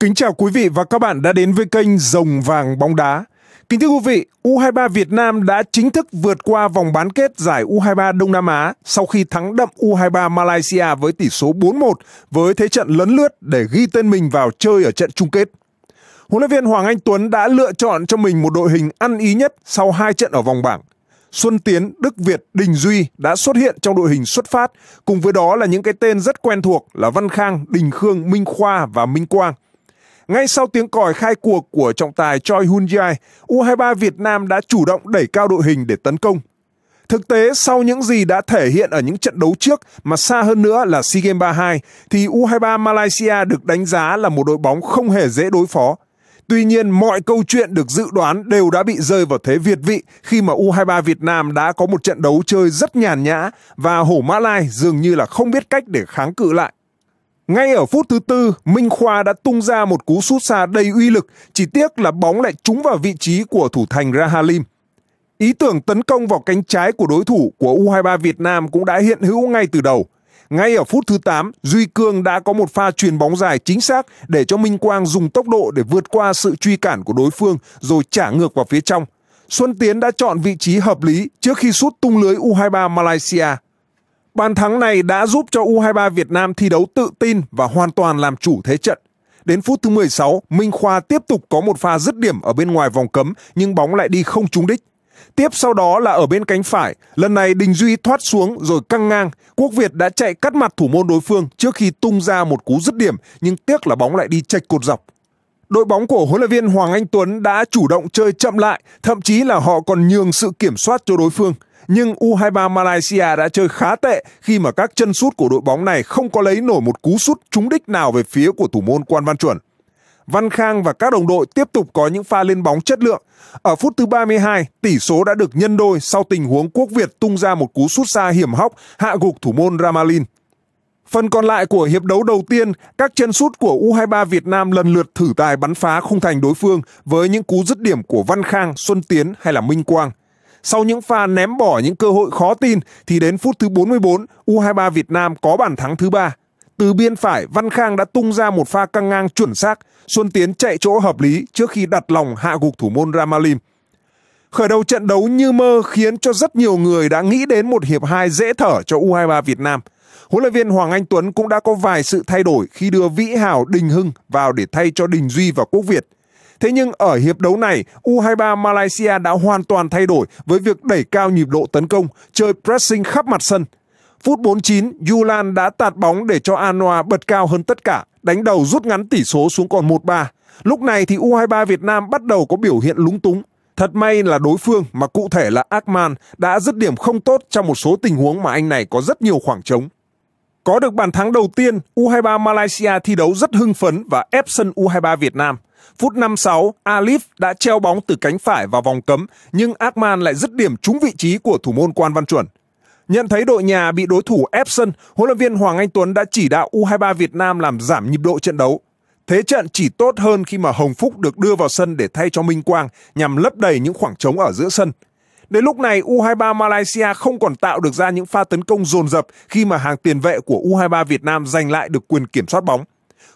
Kính chào quý vị và các bạn đã đến với kênh Rồng Vàng Bóng Đá. Kính thưa quý vị, U23 Việt Nam đã chính thức vượt qua vòng bán kết giải U23 Đông Nam Á sau khi thắng đậm U23 Malaysia với tỷ số 4-1 với thế trận lấn lướt để ghi tên mình vào chơi ở trận chung kết. Huấn luyện viên Hoàng Anh Tuấn đã lựa chọn cho mình một đội hình ăn ý nhất sau hai trận ở vòng bảng. Xuân Tiến, Đức Việt, Đình Duy đã xuất hiện trong đội hình xuất phát, cùng với đó là những cái tên rất quen thuộc là Văn Khang, Đình Khương, Minh Khoa và Minh Quang – ngay sau tiếng còi khai cuộc của trọng tài Choi Hun Jae, U23 Việt Nam đã chủ động đẩy cao đội hình để tấn công. Thực tế, sau những gì đã thể hiện ở những trận đấu trước mà xa hơn nữa là SEA Games 32, thì U23 Malaysia được đánh giá là một đội bóng không hề dễ đối phó. Tuy nhiên, mọi câu chuyện được dự đoán đều đã bị rơi vào thế việt vị khi mà U23 Việt Nam đã có một trận đấu chơi rất nhàn nhã và hổ Mã Lai dường như là không biết cách để kháng cự lại. Ngay ở phút thứ tư, Minh Khoa đã tung ra một cú sút xa đầy uy lực, chỉ tiếc là bóng lại trúng vào vị trí của thủ thành Rahalim. Ý tưởng tấn công vào cánh trái của đối thủ của U23 Việt Nam cũng đã hiện hữu ngay từ đầu. Ngay ở phút thứ 8, Duy Cương đã có một pha truyền bóng dài chính xác để cho Minh Quang dùng tốc độ để vượt qua sự truy cản của đối phương rồi trả ngược vào phía trong. Xuân Tiến đã chọn vị trí hợp lý trước khi sút tung lưới U23 Malaysia. Bàn thắng này đã giúp cho U23 Việt Nam thi đấu tự tin và hoàn toàn làm chủ thế trận. Đến phút thứ 16, Minh Khoa tiếp tục có một pha dứt điểm ở bên ngoài vòng cấm nhưng bóng lại đi không trúng đích. Tiếp sau đó là ở bên cánh phải, lần này Đình Duy thoát xuống rồi căng ngang. Quốc Việt đã chạy cắt mặt thủ môn đối phương trước khi tung ra một cú dứt điểm nhưng tiếc là bóng lại đi chệch cột dọc. Đội bóng của huấn luyện viên Hoàng Anh Tuấn đã chủ động chơi chậm lại, thậm chí là họ còn nhường sự kiểm soát cho đối phương nhưng U23 Malaysia đã chơi khá tệ khi mà các chân sút của đội bóng này không có lấy nổi một cú sút trúng đích nào về phía của thủ môn Quan Văn Chuẩn. Văn Khang và các đồng đội tiếp tục có những pha lên bóng chất lượng. Ở phút thứ 32, tỷ số đã được nhân đôi sau tình huống Quốc Việt tung ra một cú sút xa hiểm hóc hạ gục thủ môn Ramalin. Phần còn lại của hiệp đấu đầu tiên, các chân sút của U23 Việt Nam lần lượt thử tài bắn phá khung thành đối phương với những cú dứt điểm của Văn Khang, Xuân Tiến hay là Minh Quang. Sau những pha ném bỏ những cơ hội khó tin thì đến phút thứ 44, U23 Việt Nam có bàn thắng thứ ba. Từ biên phải, Văn Khang đã tung ra một pha căng ngang chuẩn xác, Xuân Tiến chạy chỗ hợp lý trước khi đặt lòng hạ gục thủ môn Ramalim. Khởi đầu trận đấu như mơ khiến cho rất nhiều người đã nghĩ đến một hiệp 2 dễ thở cho U23 Việt Nam. Huấn luyện viên Hoàng Anh Tuấn cũng đã có vài sự thay đổi khi đưa Vĩ Hảo Đình Hưng vào để thay cho Đình Duy và Quốc Việt. Thế nhưng ở hiệp đấu này, U23 Malaysia đã hoàn toàn thay đổi với việc đẩy cao nhịp độ tấn công, chơi pressing khắp mặt sân. Phút 49, Yulan đã tạt bóng để cho Anoa bật cao hơn tất cả, đánh đầu rút ngắn tỷ số xuống còn 1-3. Lúc này thì U23 Việt Nam bắt đầu có biểu hiện lúng túng. Thật may là đối phương mà cụ thể là Akman đã dứt điểm không tốt trong một số tình huống mà anh này có rất nhiều khoảng trống. Có được bàn thắng đầu tiên, U23 Malaysia thi đấu rất hưng phấn và ép sân U23 Việt Nam. Phút 56, Alif đã treo bóng từ cánh phải vào vòng cấm, nhưng Akman lại dứt điểm trúng vị trí của thủ môn Quan Văn Chuẩn. Nhận thấy đội nhà bị đối thủ ép sân, huấn luyện viên Hoàng Anh Tuấn đã chỉ đạo U23 Việt Nam làm giảm nhịp độ trận đấu. Thế trận chỉ tốt hơn khi mà Hồng Phúc được đưa vào sân để thay cho Minh Quang nhằm lấp đầy những khoảng trống ở giữa sân. Đến lúc này, U23 Malaysia không còn tạo được ra những pha tấn công dồn dập khi mà hàng tiền vệ của U23 Việt Nam giành lại được quyền kiểm soát bóng.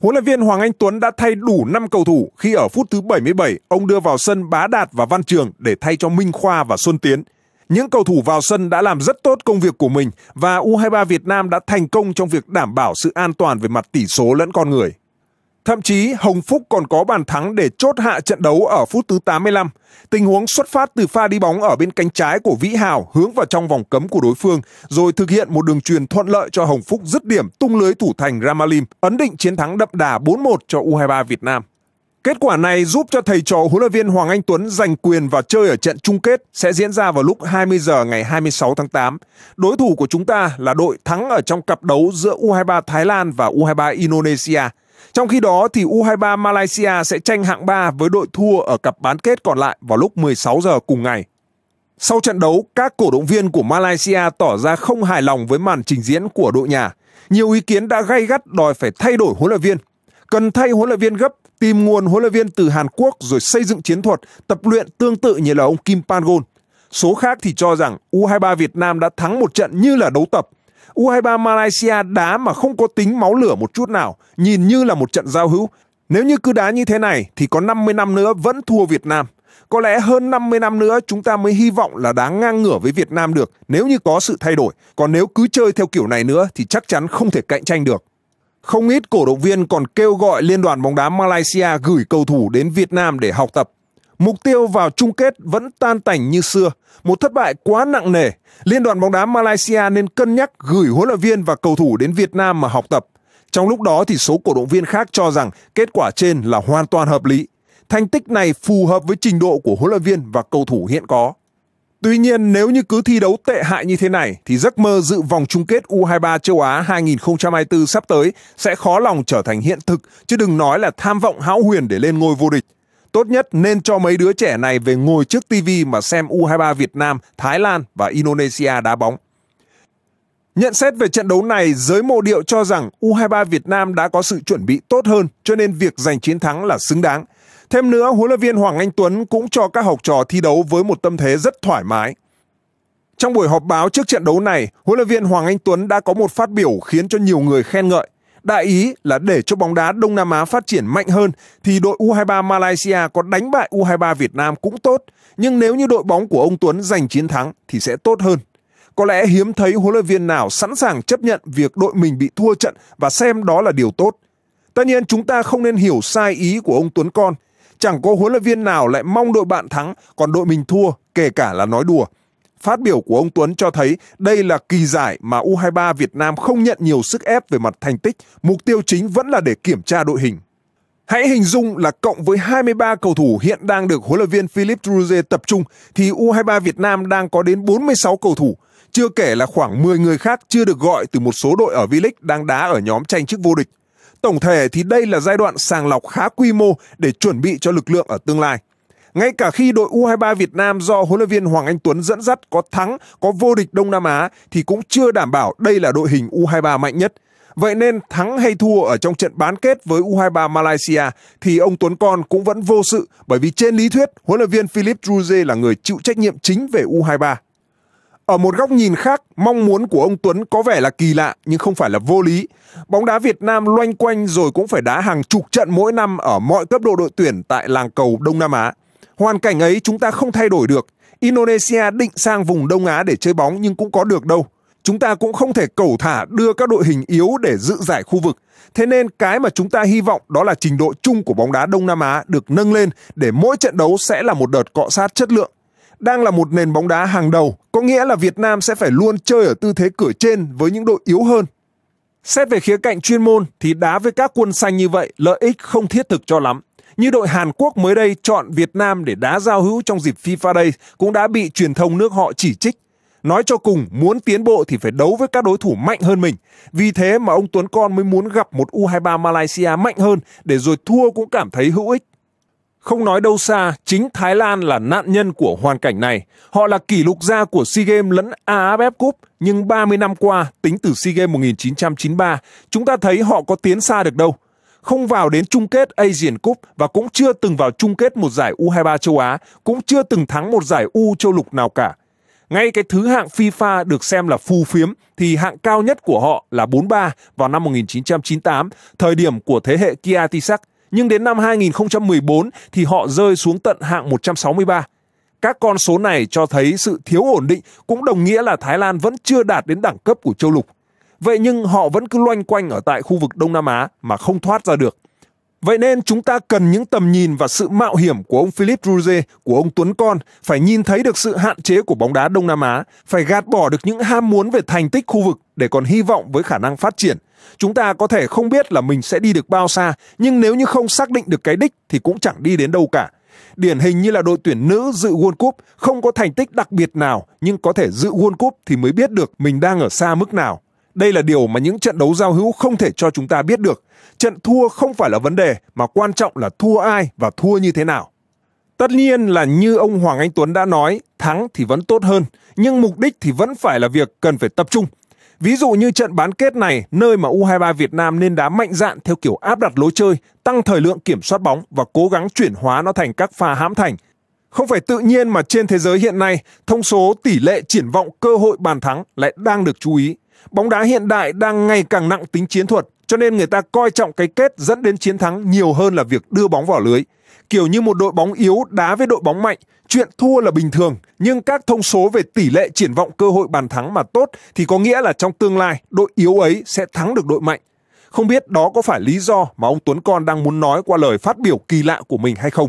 Huấn luyện viên Hoàng Anh Tuấn đã thay đủ 5 cầu thủ khi ở phút thứ 77, ông đưa vào sân Bá Đạt và Văn Trường để thay cho Minh Khoa và Xuân Tiến. Những cầu thủ vào sân đã làm rất tốt công việc của mình và U23 Việt Nam đã thành công trong việc đảm bảo sự an toàn về mặt tỷ số lẫn con người. Thậm chí Hồng Phúc còn có bàn thắng để chốt hạ trận đấu ở phút thứ 85. Tình huống xuất phát từ pha đi bóng ở bên cánh trái của Vĩ Hào hướng vào trong vòng cấm của đối phương, rồi thực hiện một đường truyền thuận lợi cho Hồng Phúc dứt điểm tung lưới thủ thành Ramalim, ấn định chiến thắng đậm đà 4-1 cho U23 Việt Nam. Kết quả này giúp cho thầy trò huấn luyện viên Hoàng Anh Tuấn giành quyền vào chơi ở trận chung kết sẽ diễn ra vào lúc 20 giờ ngày 26 tháng 8. Đối thủ của chúng ta là đội thắng ở trong cặp đấu giữa U23 Thái Lan và U23 Indonesia. Trong khi đó thì U23 Malaysia sẽ tranh hạng 3 với đội thua ở cặp bán kết còn lại vào lúc 16 giờ cùng ngày. Sau trận đấu, các cổ động viên của Malaysia tỏ ra không hài lòng với màn trình diễn của đội nhà. Nhiều ý kiến đã gay gắt đòi phải thay đổi huấn luyện viên. Cần thay huấn luyện viên gấp, tìm nguồn huấn luyện viên từ Hàn Quốc rồi xây dựng chiến thuật, tập luyện tương tự như là ông Kim Pan-gon. Số khác thì cho rằng U23 Việt Nam đã thắng một trận như là đấu tập – U23 Malaysia đá mà không có tính máu lửa một chút nào, nhìn như là một trận giao hữu. Nếu như cứ đá như thế này thì có 50 năm nữa vẫn thua Việt Nam. Có lẽ hơn 50 năm nữa chúng ta mới hy vọng là đá ngang ngửa với Việt Nam được nếu như có sự thay đổi. Còn nếu cứ chơi theo kiểu này nữa thì chắc chắn không thể cạnh tranh được. Không ít cổ động viên còn kêu gọi Liên đoàn bóng đá Malaysia gửi cầu thủ đến Việt Nam để học tập. Mục tiêu vào chung kết vẫn tan tành như xưa. Một thất bại quá nặng nề. Liên đoàn bóng đá Malaysia nên cân nhắc gửi huấn luyện viên và cầu thủ đến Việt Nam mà học tập. Trong lúc đó thì số cổ động viên khác cho rằng kết quả trên là hoàn toàn hợp lý. Thành tích này phù hợp với trình độ của huấn luyện viên và cầu thủ hiện có. Tuy nhiên nếu như cứ thi đấu tệ hại như thế này thì giấc mơ dự vòng chung kết U23 châu Á 2024 sắp tới sẽ khó lòng trở thành hiện thực chứ đừng nói là tham vọng hão huyền để lên ngôi vô địch. Tốt nhất nên cho mấy đứa trẻ này về ngồi trước TV mà xem U23 Việt Nam, Thái Lan và Indonesia đá bóng. Nhận xét về trận đấu này, giới mộ điệu cho rằng U23 Việt Nam đã có sự chuẩn bị tốt hơn cho nên việc giành chiến thắng là xứng đáng. Thêm nữa, huấn luyện viên Hoàng Anh Tuấn cũng cho các học trò thi đấu với một tâm thế rất thoải mái. Trong buổi họp báo trước trận đấu này, huấn luyện viên Hoàng Anh Tuấn đã có một phát biểu khiến cho nhiều người khen ngợi. Đại ý là để cho bóng đá Đông Nam Á phát triển mạnh hơn thì đội U23 Malaysia có đánh bại U23 Việt Nam cũng tốt, nhưng nếu như đội bóng của ông Tuấn giành chiến thắng thì sẽ tốt hơn. Có lẽ hiếm thấy huấn luyện viên nào sẵn sàng chấp nhận việc đội mình bị thua trận và xem đó là điều tốt. Tất nhiên chúng ta không nên hiểu sai ý của ông Tuấn Con. Chẳng có huấn luyện viên nào lại mong đội bạn thắng còn đội mình thua, kể cả là nói đùa. Phát biểu của ông Tuấn cho thấy đây là kỳ giải mà U23 Việt Nam không nhận nhiều sức ép về mặt thành tích, mục tiêu chính vẫn là để kiểm tra đội hình. Hãy hình dung là cộng với 23 cầu thủ hiện đang được huấn luyện viên Philip Druze tập trung thì U23 Việt Nam đang có đến 46 cầu thủ, chưa kể là khoảng 10 người khác chưa được gọi từ một số đội ở V-League đang đá ở nhóm tranh chức vô địch. Tổng thể thì đây là giai đoạn sàng lọc khá quy mô để chuẩn bị cho lực lượng ở tương lai. Ngay cả khi đội U23 Việt Nam do huấn luyện viên Hoàng Anh Tuấn dẫn dắt có thắng, có vô địch Đông Nam Á thì cũng chưa đảm bảo đây là đội hình U23 mạnh nhất. Vậy nên thắng hay thua ở trong trận bán kết với U23 Malaysia thì ông Tuấn Con cũng vẫn vô sự bởi vì trên lý thuyết huấn luyện viên Philip Druze là người chịu trách nhiệm chính về U23. Ở một góc nhìn khác, mong muốn của ông Tuấn có vẻ là kỳ lạ nhưng không phải là vô lý. Bóng đá Việt Nam loanh quanh rồi cũng phải đá hàng chục trận mỗi năm ở mọi cấp độ đội tuyển tại làng cầu Đông Nam Á. Hoàn cảnh ấy chúng ta không thay đổi được. Indonesia định sang vùng Đông Á để chơi bóng nhưng cũng có được đâu. Chúng ta cũng không thể cầu thả đưa các đội hình yếu để dự giải khu vực. Thế nên cái mà chúng ta hy vọng đó là trình độ chung của bóng đá Đông Nam Á được nâng lên để mỗi trận đấu sẽ là một đợt cọ sát chất lượng. Đang là một nền bóng đá hàng đầu, có nghĩa là Việt Nam sẽ phải luôn chơi ở tư thế cửa trên với những đội yếu hơn. Xét về khía cạnh chuyên môn thì đá với các quân xanh như vậy lợi ích không thiết thực cho lắm. Như đội Hàn Quốc mới đây chọn Việt Nam để đá giao hữu trong dịp FIFA Day cũng đã bị truyền thông nước họ chỉ trích. Nói cho cùng, muốn tiến bộ thì phải đấu với các đối thủ mạnh hơn mình. Vì thế mà ông Tuấn Con mới muốn gặp một U23 Malaysia mạnh hơn để rồi thua cũng cảm thấy hữu ích. Không nói đâu xa, chính Thái Lan là nạn nhân của hoàn cảnh này. Họ là kỷ lục gia của SEA Games lẫn AFF Cup, nhưng 30 năm qua, tính từ SEA Games 1993, chúng ta thấy họ có tiến xa được đâu không vào đến chung kết Asian Cup và cũng chưa từng vào chung kết một giải U23 châu Á, cũng chưa từng thắng một giải U châu lục nào cả. Ngay cái thứ hạng FIFA được xem là phù phiếm thì hạng cao nhất của họ là 43 vào năm 1998, thời điểm của thế hệ Kia Tisak. Nhưng đến năm 2014 thì họ rơi xuống tận hạng 163. Các con số này cho thấy sự thiếu ổn định cũng đồng nghĩa là Thái Lan vẫn chưa đạt đến đẳng cấp của châu lục. Vậy nhưng họ vẫn cứ loanh quanh ở tại khu vực Đông Nam Á mà không thoát ra được. Vậy nên chúng ta cần những tầm nhìn và sự mạo hiểm của ông Philip Druze, của ông Tuấn Con, phải nhìn thấy được sự hạn chế của bóng đá Đông Nam Á, phải gạt bỏ được những ham muốn về thành tích khu vực để còn hy vọng với khả năng phát triển. Chúng ta có thể không biết là mình sẽ đi được bao xa, nhưng nếu như không xác định được cái đích thì cũng chẳng đi đến đâu cả. Điển hình như là đội tuyển nữ dự World Cup không có thành tích đặc biệt nào nhưng có thể dự World Cup thì mới biết được mình đang ở xa mức nào. Đây là điều mà những trận đấu giao hữu không thể cho chúng ta biết được. Trận thua không phải là vấn đề mà quan trọng là thua ai và thua như thế nào. Tất nhiên là như ông Hoàng Anh Tuấn đã nói, thắng thì vẫn tốt hơn, nhưng mục đích thì vẫn phải là việc cần phải tập trung. Ví dụ như trận bán kết này, nơi mà U23 Việt Nam nên đá mạnh dạn theo kiểu áp đặt lối chơi, tăng thời lượng kiểm soát bóng và cố gắng chuyển hóa nó thành các pha hãm thành. Không phải tự nhiên mà trên thế giới hiện nay, thông số tỷ lệ triển vọng cơ hội bàn thắng lại đang được chú ý. Bóng đá hiện đại đang ngày càng nặng tính chiến thuật, cho nên người ta coi trọng cái kết dẫn đến chiến thắng nhiều hơn là việc đưa bóng vào lưới. Kiểu như một đội bóng yếu đá với đội bóng mạnh, chuyện thua là bình thường, nhưng các thông số về tỷ lệ triển vọng cơ hội bàn thắng mà tốt thì có nghĩa là trong tương lai đội yếu ấy sẽ thắng được đội mạnh. Không biết đó có phải lý do mà ông Tuấn Con đang muốn nói qua lời phát biểu kỳ lạ của mình hay không?